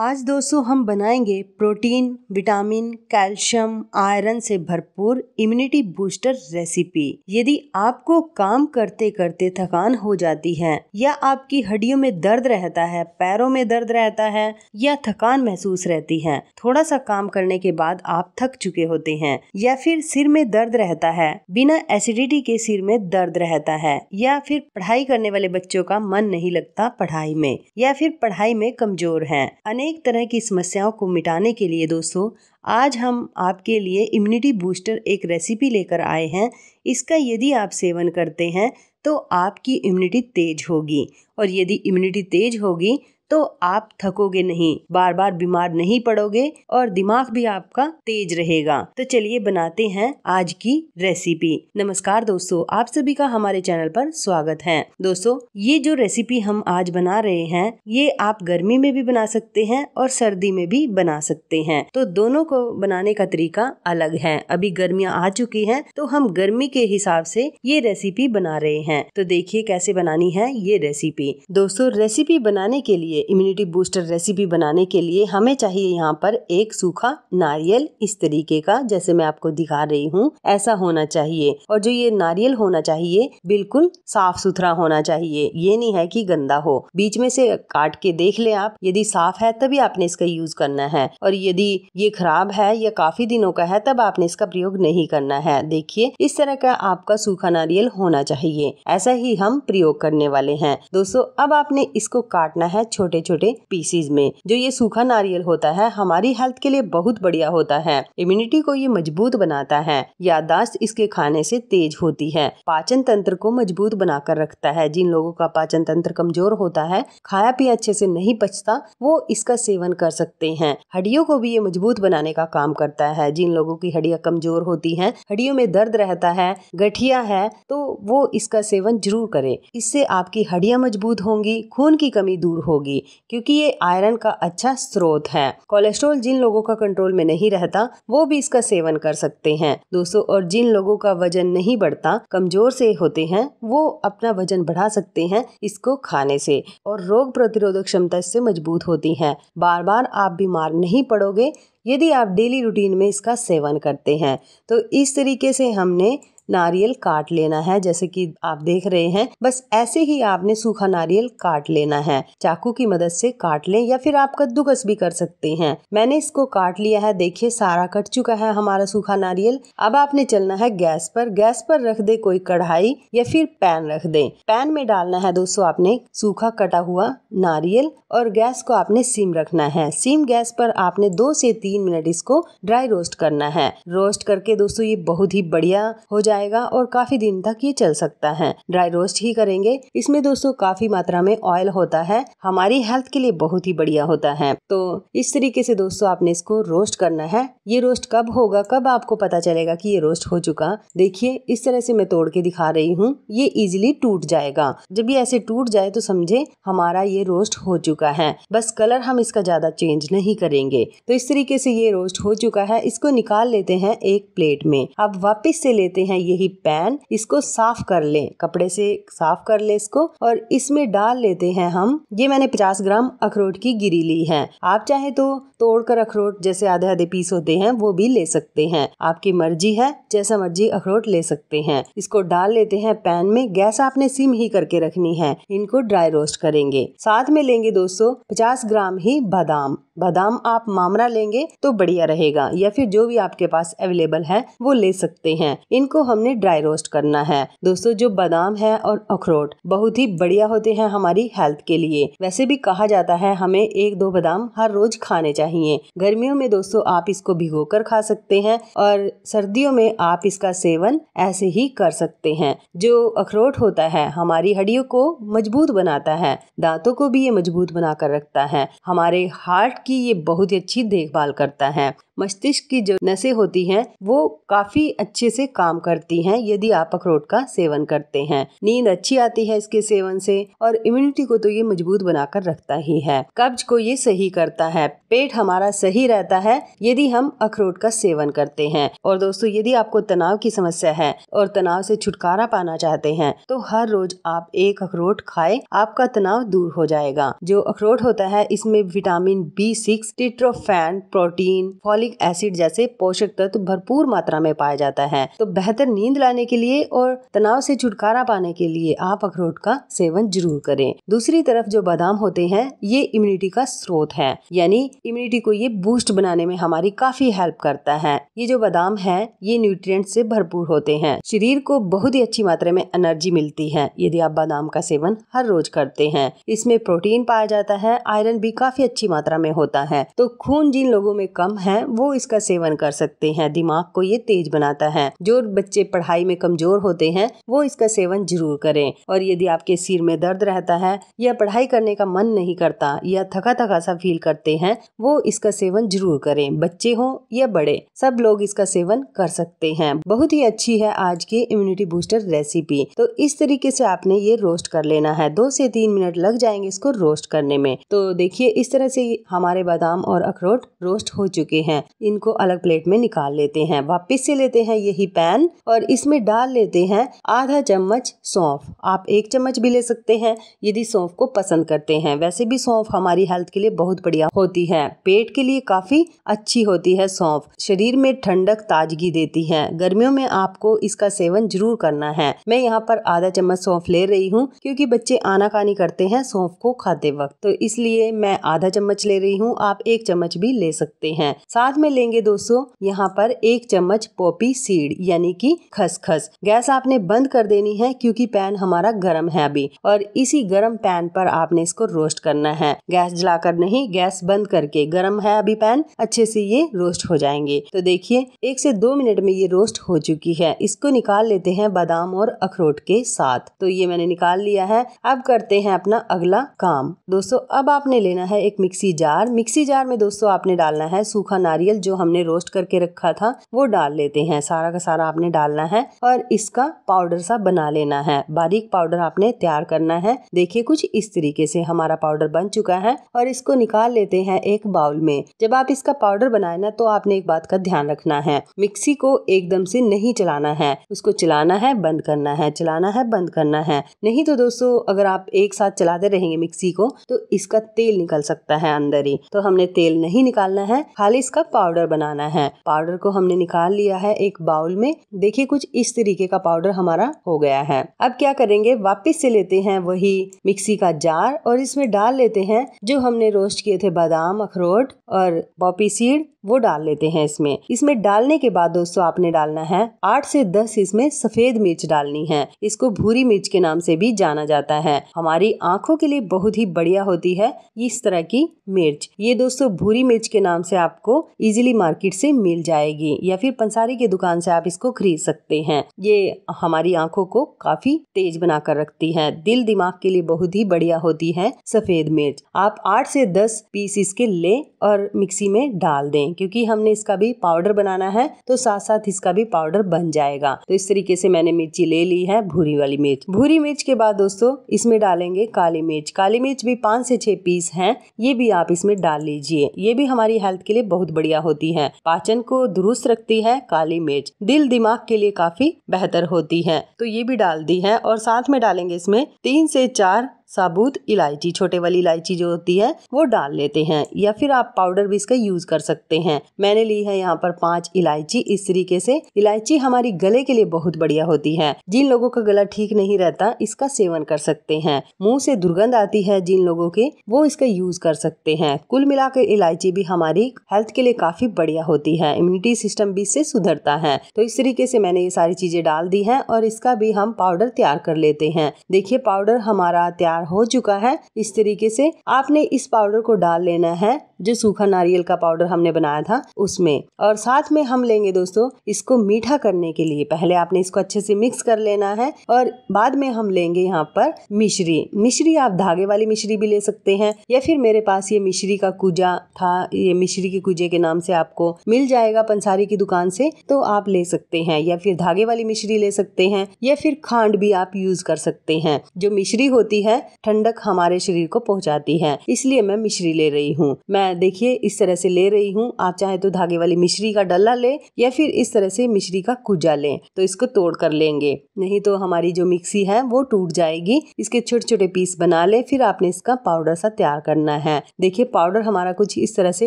आज दोस्तों हम बनाएंगे प्रोटीन विटामिन कैल्शियम आयरन से भरपूर इम्यूनिटी बूस्टर रेसिपी यदि आपको काम करते करते थकान हो जाती है या आपकी हड्डियों में दर्द रहता है पैरों में दर्द रहता है या थकान महसूस रहती है थोड़ा सा काम करने के बाद आप थक चुके होते हैं या फिर सिर में दर्द रहता है बिना एसिडिटी के सिर में दर्द रहता है या फिर पढ़ाई करने वाले बच्चों का मन नहीं लगता पढ़ाई में या फिर पढ़ाई में कमजोर है अनेक अनेक तरह की समस्याओं को मिटाने के लिए दोस्तों आज हम आपके लिए इम्यूनिटी बूस्टर एक रेसिपी लेकर आए हैं इसका यदि आप सेवन करते हैं तो आपकी इम्यूनिटी तेज होगी और यदि इम्यूनिटी तेज होगी तो आप थकोगे नहीं बार बार बीमार नहीं पड़ोगे और दिमाग भी आपका तेज रहेगा तो चलिए बनाते हैं आज की रेसिपी नमस्कार दोस्तों आप सभी का हमारे चैनल पर स्वागत है दोस्तों ये जो रेसिपी हम आज बना रहे हैं ये आप गर्मी में भी बना सकते हैं और सर्दी में भी बना सकते हैं तो दोनों को बनाने का तरीका अलग है अभी गर्मियाँ आ चुकी है तो हम गर्मी के हिसाब से ये रेसिपी बना रहे हैं तो देखिए कैसे बनानी है ये रेसिपी दोस्तों रेसिपी बनाने के लिए लिए इम्यूनिटी बूस्टर रेसिपी बनाने के लिए हमें चाहिए यहाँ पर एक सूखा नारियल इस तरीके का जैसे मैं आपको दिखा रही हूँ ऐसा होना चाहिए और जो ये नारियल होना चाहिए बिल्कुल साफ सुथरा होना चाहिए ये नहीं है कि गंदा हो बीच में से काट के देख ले आप यदि साफ है तभी आपने इसका यूज करना है और यदि ये खराब है या काफी दिनों का है तब आपने इसका प्रयोग नहीं करना है देखिए इस तरह का आपका सूखा नारियल होना चाहिए ऐसा ही हम प्रयोग करने वाले हैं दोस्तों अब आपने इसको काटना है छोटे छोटे छोटे पीसीज में जो ये सूखा नारियल होता है हमारी हेल्थ के लिए बहुत बढ़िया होता है इम्यूनिटी को ये मजबूत बनाता है यादाश्त इसके खाने से तेज होती है पाचन तंत्र को मजबूत बनाकर रखता है जिन लोगों का पाचन तंत्र कमजोर होता है खाया पिया अच्छे से नहीं पचता वो इसका सेवन कर सकते हैं हड्डियों को भी ये मजबूत बनाने का काम करता है जिन लोगों की हड्डियाँ कमजोर होती हैं हड्डियों में दर्द रहता है गठिया है तो वो इसका सेवन जरूर करें इससे आपकी हड्डियाँ मजबूत होंगी खून की कमी दूर होगी चाहिए क्योंकि ये आयरन का अच्छा स्रोत है कोलेस्ट्रोल जिन लोगों का कंट्रोल में नहीं रहता वो भी इसका सेवन कर सकते हैं दोस्तों और जिन लोगों का वजन नहीं बढ़ता कमजोर से होते हैं वो अपना वजन बढ़ा सकते हैं इसको खाने से और रोग प्रतिरोधक क्षमता इससे मजबूत होती है बार बार आप बीमार नहीं पड़ोगे यदि आप डेली रूटीन में इसका सेवन करते हैं तो इस तरीके से हमने नारियल काट लेना है जैसे कि आप देख रहे हैं बस ऐसे ही आपने सूखा नारियल काट लेना है चाकू की मदद से काट लें या फिर आप कद्दूकस भी कर सकते हैं मैंने इसको काट लिया है देखिए सारा कट चुका है हमारा सूखा नारियल अब आपने चलना है गैस पर गैस पर रख दे कोई कढ़ाई या फिर पैन रख दे पैन में डालना है दोस्तों आपने सूखा कटा हुआ नारियल और गैस को आपने सिम रखना है सिम गैस पर आपने दो से तीन मिनट इसको ड्राई रोस्ट करना है रोस्ट करके दोस्तों ये बहुत ही बढ़िया हो जाए जाएगा और काफी दिन तक ये चल सकता है ड्राई रोस्ट ही करेंगे इसमें दोस्तों काफी मात्रा में ऑयल होता है हमारी हेल्थ के लिए बहुत ही बढ़िया होता है तो इस तरीके से दोस्तों आपने इसको रोस्ट करना है ये रोस्ट कब होगा कब आपको पता चलेगा कि ये रोस्ट हो चुका देखिए इस तरह से मैं तोड़ के दिखा रही हूँ ये इजिली टूट जाएगा जब ये ऐसे टूट जाए तो समझे हमारा ये रोस्ट हो चुका है बस कलर हम इसका ज्यादा चेंज नहीं करेंगे तो इस तरीके से ये रोस्ट हो चुका है इसको निकाल लेते हैं एक प्लेट में अब वापिस से लेते हैं यही पैन इसको साफ कर लें कपड़े से साफ कर लें इसको और इसमें डाल लेते हैं हम ये मैंने 50 ग्राम अखरोट की गिरी ली है आप चाहे तो तोड़कर अखरोट जैसे आधे आधे पीस होते हैं वो भी ले सकते हैं आपकी मर्जी है जैसा मर्जी अखरोट ले सकते हैं इसको डाल लेते हैं पैन में गैस आपने सिम ही करके रखनी है इनको ड्राई रोस्ट करेंगे साथ में लेंगे दोस्तों पचास ग्राम ही बादाम बादाम आप मामरा लेंगे तो बढ़िया रहेगा या फिर जो भी आपके पास अवेलेबल है वो ले सकते हैं इनको हमने ड्राई रोस्ट करना है दोस्तों जो बादाम है और अखरोट बहुत ही बढ़िया होते हैं हमारी हेल्थ के लिए वैसे भी कहा जाता है हमें एक दो बादाम हर रोज खाने चाहिए चाहिए गर्मियों में दोस्तों आप इसको भिगो कर खा सकते हैं और सर्दियों में आप इसका सेवन ऐसे ही कर सकते हैं जो अखरोट होता है हमारी हड्डियों को मजबूत बनाता है दांतों को भी ये मजबूत बनाकर रखता है हमारे हार्ट की ये बहुत ही अच्छी देखभाल करता है मस्तिष्क की जो नसें होती हैं वो काफ़ी अच्छे से काम करती हैं यदि आप अखरोट का सेवन करते हैं नींद अच्छी आती है इसके सेवन से और इम्यूनिटी को तो ये मजबूत बनाकर रखता ही है कब्ज को ये सही करता है पेट हमारा सही रहता है यदि हम अखरोट का सेवन करते हैं और दोस्तों यदि आपको तनाव की समस्या है और तनाव से छुटकारा पाना चाहते हैं तो हर रोज आप एक अखरोट खाए आपका तनाव दूर हो जाएगा जो अखरोट होता है इसमें vitamin B six tryptophan protein folic acid जैसे पोषक तत्व भरपूर मात्रा में पाया जाता है तो बेहतर नींद लाने के लिए और तनाव से छुटकारा पाने के लिए आप अखरोट का सेवन जरूर करें दूसरी तरफ जो बादाम होते हैं ये इम्यूनिटी का स्रोत है यानी इम्यूनिटी इम्यूनिटी को ये बूस्ट बनाने में हमारी काफी हेल्प करता है ये जो बादाम है ये न्यूट्रिएंट से भरपूर होते हैं शरीर को बहुत ही अच्छी मात्रा में एनर्जी मिलती है यदि आप बादाम का सेवन हर रोज करते हैं इसमें प्रोटीन पाया जाता है आयरन भी काफी अच्छी मात्रा में होता है तो खून जिन लोगों में कम है वो इसका सेवन कर सकते हैं दिमाग को ये तेज बनाता है जो बच्चे पढ़ाई में कमजोर होते हैं वो इसका सेवन जरूर करें और यदि आपके सिर में दर्द रहता है या पढ़ाई करने का मन नहीं करता या थका थका सा फील करते हैं वो इसका सेवन जरूर करें बच्चे हों या बड़े सब लोग इसका सेवन कर सकते हैं बहुत ही अच्छी है आज की इम्यूनिटी बूस्टर रेसिपी तो इस तरीके से आपने ये रोस्ट कर लेना है दो से तीन मिनट लग जाएंगे इसको रोस्ट करने में तो देखिए इस तरह से हमारे बादाम और अखरोट रोस्ट हो चुके हैं इनको अलग प्लेट में निकाल लेते हैं वापिस से लेते हैं यही पैन और इसमें डाल लेते हैं आधा चम्मच सौंफ आप एक चम्मच भी ले सकते हैं यदि सौंफ को पसंद करते हैं वैसे भी सौंफ हमारी हेल्थ के लिए बहुत बढ़िया होती है पेट के लिए काफ़ी अच्छी होती है सौंफ शरीर में ठंडक ताजगी देती है गर्मियों में आपको इसका सेवन जरूर करना है मैं यहाँ पर आधा चम्मच सौंफ ले रही हूँ क्योंकि बच्चे आनाकानी करते हैं सौंफ को खाते वक्त तो इसलिए मैं आधा चम्मच ले रही हूँ आप एक चम्मच भी ले सकते हैं साथ में लेंगे दोस्तों यहाँ पर एक चम्मच पोपी सीड यानी खस खसखस गैस आपने बंद कर देनी है क्योंकि पैन हमारा गर्म है अभी और इसी गर्म पैन पर आपने इसको रोस्ट करना है गैस जलाकर नहीं गैस बंद करके गर्म है अभी पैन अच्छे से ये रोस्ट हो जाएंगे तो देखिए एक से दो मिनट में ये रोस्ट हो चुकी है इसको निकाल लेते हैं बादाम और अखरोट के साथ तो ये मैंने निकाल लिया है अब करते हैं अपना अगला काम दोस्तों अब आपने लेना है एक मिक्सी जार मिक्सी जार में दोस्तों आपने डालना है सूखा नारियल जो हमने रोस्ट करके रखा था वो डाल लेते हैं सारा का सारा आपने डालना है और इसका पाउडर सा बना लेना है बारीक पाउडर आपने तैयार करना है देखिए कुछ इस तरीके से हमारा पाउडर बन चुका है और इसको निकाल लेते हैं एक बाउल में जब आप इसका पाउडर बनाए ना तो आपने एक बात का ध्यान रखना है मिक्सी को एकदम से नहीं चलाना है उसको चलाना है बंद करना है चलाना है बंद करना है नहीं तो दोस्तों अगर आप एक साथ चलाते रहेंगे मिक्सी को तो इसका तेल निकल सकता है अंदर ही तो हमने तेल नहीं निकालना है खाली इसका पाउडर बनाना है पाउडर को हमने निकाल लिया है एक बाउल में देखिए कुछ इस तरीके का पाउडर हमारा हो गया है अब क्या करेंगे वापिस से लेते हैं वही मिक्सी का जार और इसमें डाल लेते हैं जो हमने रोस्ट किए थे बादाम अखरोट अखरोट और पॉपी सीड वो डाल लेते हैं इसमें इसमें डालने के बाद दोस्तों आपने डालना है आठ से दस इसमें सफेद मिर्च डालनी है इसको भूरी मिर्च के नाम से भी जाना जाता है हमारी आंखों के लिए बहुत ही बढ़िया होती है इस तरह की मिर्च ये दोस्तों भूरी मिर्च के नाम से आपको इजिली मार्केट से मिल जाएगी या फिर पंसारी की दुकान से आप इसको खरीद सकते हैं ये हमारी आंखों को काफी तेज बनाकर रखती है दिल दिमाग के लिए बहुत ही बढ़िया होती है सफेद मिर्च आप आठ से दस पीस इसके ले और मिक्सी में डाल दें हैं क्योंकि हमने इसका भी पाउडर बनाना है तो साथ साथ इसका भी पाउडर बन जाएगा तो इस तरीके से मैंने मिर्ची ले ली है भूरी वाली मिर्च भूरी मिर्च के बाद दोस्तों इसमें डालेंगे काली मिर्च काली मिर्च भी पाँच से छह पीस है ये भी आप इसमें डाल लीजिए ये भी हमारी हेल्थ के लिए बहुत बढ़िया होती है पाचन को दुरुस्त रखती है काली मिर्च दिल दिमाग के लिए काफी बेहतर होती है तो ये भी डाल दी है और साथ में डालेंगे इसमें तीन से चार साबुत इलायची छोटे वाली इलायची जो होती है वो डाल लेते हैं या फिर आप पाउडर भी इसका यूज कर सकते हैं मैंने ली है यहाँ पर पांच इलायची इस तरीके से इलायची हमारी गले के लिए बहुत बढ़िया होती है जिन लोगों का गला ठीक नहीं रहता इसका सेवन कर सकते हैं मुंह से दुर्गंध आती है जिन लोगों के वो इसका यूज कर सकते हैं कुल मिलाकर इलायची भी हमारी हेल्थ के लिए काफी बढ़िया होती है इम्यूनिटी सिस्टम भी इससे सुधरता है तो इस तरीके से मैंने ये सारी चीजें डाल दी है और इसका भी हम पाउडर तैयार कर लेते हैं देखिए पाउडर हमारा तैयार तैयार हो चुका है इस तरीके से आपने इस पाउडर को डाल लेना है जो सूखा नारियल का पाउडर हमने बनाया था उसमें और साथ में हम लेंगे दोस्तों इसको मीठा करने के लिए पहले आपने इसको अच्छे से मिक्स कर लेना है और बाद में हम लेंगे यहाँ पर मिश्री मिश्री आप धागे वाली मिश्री भी ले सकते हैं या फिर मेरे पास ये मिश्री का कुजा था ये मिश्री के कुजे के नाम से आपको मिल जाएगा पंसारी की दुकान से तो आप ले सकते हैं या फिर धागे वाली मिश्री ले सकते हैं या फिर खांड भी आप यूज कर सकते हैं जो मिश्री होती है ठंडक हमारे शरीर को पहुंचाती है इसलिए मैं मिश्री ले रही हूँ मैं मैं देखिए इस तरह से ले रही हूँ आप चाहे तो धागे वाली मिश्री का डल्ला लें या फिर इस तरह से मिश्री का कुजा लें तो इसको तोड़ कर लेंगे नहीं तो हमारी जो मिक्सी है वो टूट जाएगी इसके छोटे छोटे पीस बना ले फिर आपने इसका पाउडर सा तैयार करना है देखिए पाउडर हमारा कुछ इस तरह से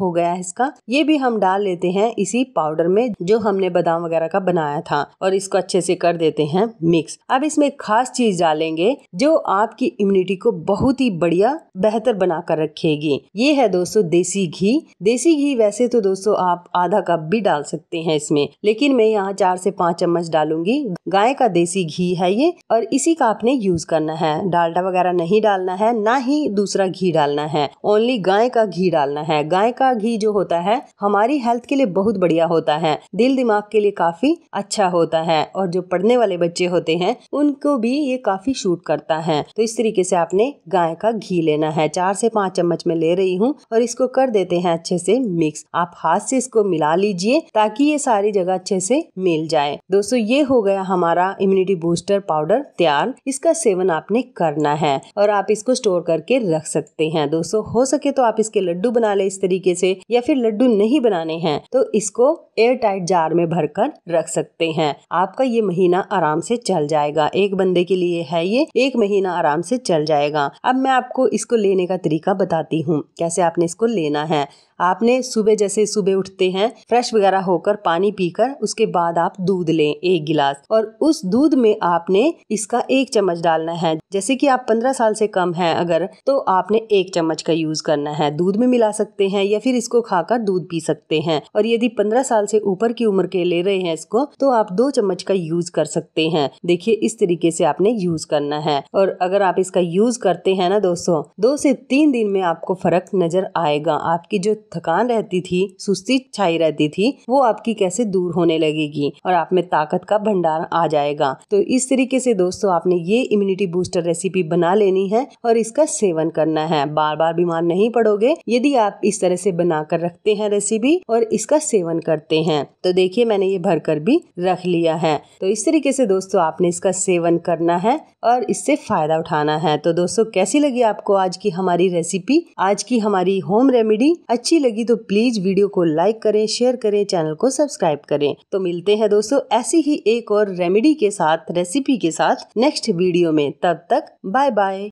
हो गया है इसका ये भी हम डाल लेते हैं इसी पाउडर में जो हमने बादाम वगैरह का बनाया था और इसको अच्छे से कर देते हैं मिक्स अब इसमें एक खास चीज डालेंगे जो आपकी इम्यूनिटी को बहुत ही बढ़िया बेहतर बनाकर रखेगी ये है दोस्तों देसी घी देसी घी वैसे तो दोस्तों आप आधा कप भी डाल सकते हैं इसमें लेकिन मैं यहाँ चार से पाँच चम्मच डालूंगी गाय का देसी घी है ये और इसी का आपने यूज करना है डालडा वगैरह नहीं डालना है ना ही दूसरा घी डालना है ओनली गाय का घी डालना है गाय का घी जो होता है हमारी हेल्थ के लिए बहुत बढ़िया होता है दिल दिमाग के लिए काफी अच्छा होता है और जो पढ़ने वाले बच्चे होते हैं उनको भी ये काफी शूट करता है तो इस तरीके से आपने गाय का घी लेना है चार से पाँच चम्मच में ले रही हूँ और इसको कर देते हैं अच्छे से मिक्स आप हाथ से इसको मिला लीजिए ताकि ये सारी जगह अच्छे से मिल जाए दोस्तों ये हो गया हमारा इम्यूनिटी बूस्टर पाउडर तैयार इसका सेवन आपने करना है और आप इसको स्टोर करके रख सकते हैं दोस्तों हो सके तो आप इसके लड्डू बना ले इस तरीके से या फिर लड्डू नहीं बनाने हैं तो इसको एयर टाइट जार में कर रख सकते हैं आपका ये महीना आराम से चल जाएगा एक बंदे के लिए है ये एक महीना आराम से चल जाएगा अब मैं आपको इसको लेने का तरीका बताती हूँ कैसे आपने इसको ले देना है आपने सुबह जैसे सुबह उठते हैं फ्रेश वगैरह होकर पानी पीकर उसके बाद आप दूध लें एक गिलास और उस दूध में आपने इसका एक चम्मच डालना है जैसे कि आप पंद्रह साल से कम हैं अगर तो आपने एक चम्मच का यूज करना है दूध में मिला सकते हैं या फिर इसको खाकर दूध पी सकते हैं और यदि पंद्रह साल से ऊपर की उम्र के ले रहे हैं इसको तो आप दो चम्मच का यूज कर सकते हैं देखिए इस तरीके से आपने यूज करना है और अगर आप इसका यूज करते हैं ना दोस्तों दो से तीन दिन में आपको फर्क नजर आएगा आपकी जो थकान रहती थी सुस्ती छाई रहती थी वो आपकी कैसे दूर होने लगेगी और आप में ताकत का भंडार आ जाएगा तो इस तरीके से दोस्तों आपने ये इम्यूनिटी बूस्टर रेसिपी बना लेनी है और इसका सेवन करना है बार बार बीमार नहीं पड़ोगे यदि आप इस तरह से बना कर रखते हैं रेसिपी और इसका सेवन करते हैं तो देखिए मैंने ये भर कर भी रख लिया है तो इस तरीके से दोस्तों आपने इसका सेवन करना है और इससे फायदा उठाना है तो दोस्तों कैसी लगी आपको आज की हमारी रेसिपी आज की हमारी होम रेमेडी अच्छी लगी तो प्लीज वीडियो को लाइक करें शेयर करें चैनल को सब्सक्राइब करें तो मिलते हैं दोस्तों ऐसी ही एक और रेमेडी के साथ रेसिपी के साथ नेक्स्ट वीडियो में तब तक बाय बाय